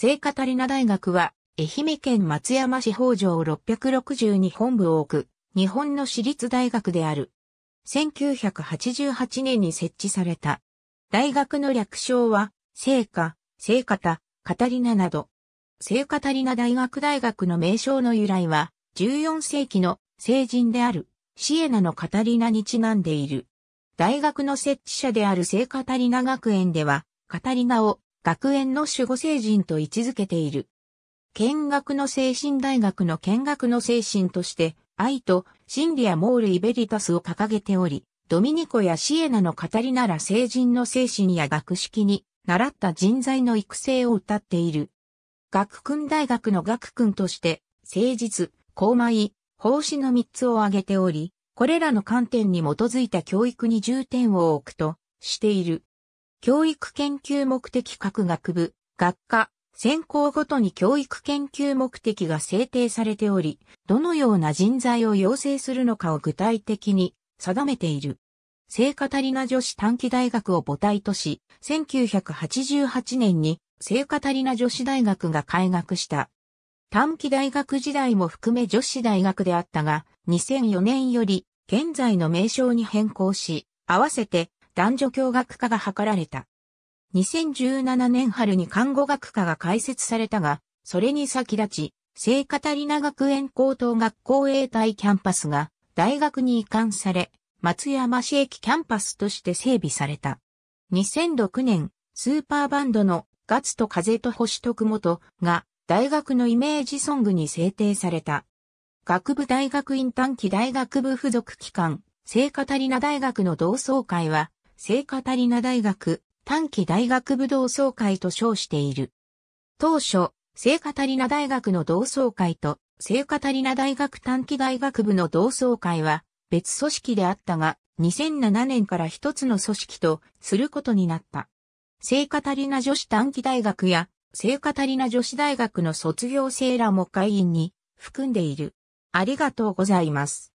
聖カタリナ大学は、愛媛県松山市北条662本部を置く、日本の私立大学である。1988年に設置された。大学の略称は、聖カ、聖方、カタリナなど。聖カタリナ大学大学の名称の由来は、14世紀の聖人である、シエナのカタリナにちなんでいる。大学の設置者である聖カタリナ学園では、カタリナを学園の守護聖人と位置づけている。見学の精神大学の見学の精神として、愛と真理やモールイベリタスを掲げており、ドミニコやシエナの語りなら聖人の精神や学識に習った人材の育成を謳っている。学訓大学の学訓として、誠実、公米、奉仕の3つを挙げており、これらの観点に基づいた教育に重点を置くとしている。教育研究目的各学部、学科、専攻ごとに教育研究目的が制定されており、どのような人材を養成するのかを具体的に定めている。聖カタリナ女子短期大学を母体とし、1988年に聖カタリナ女子大学が開学した。短期大学時代も含め女子大学であったが、2004年より現在の名称に変更し、合わせて男女共学化が図られた。2017年春に看護学科が開設されたが、それに先立ち、聖カタリナ学園高等学校英体キャンパスが大学に移管され、松山市駅キャンパスとして整備された。2006年、スーパーバンドのガツと風と星と元とが大学のイメージソングに制定された。学部大学院短期大学部付属機関、聖カタリナ大学の同窓会は、聖カタリナ大学短期大学部同窓会と称している。当初、聖カタリナ大学の同窓会と聖カタリナ大学短期大学部の同窓会は別組織であったが、2007年から一つの組織とすることになった。聖カタリナ女子短期大学や聖カタリナ女子大学の卒業生らも会員に含んでいる。ありがとうございます。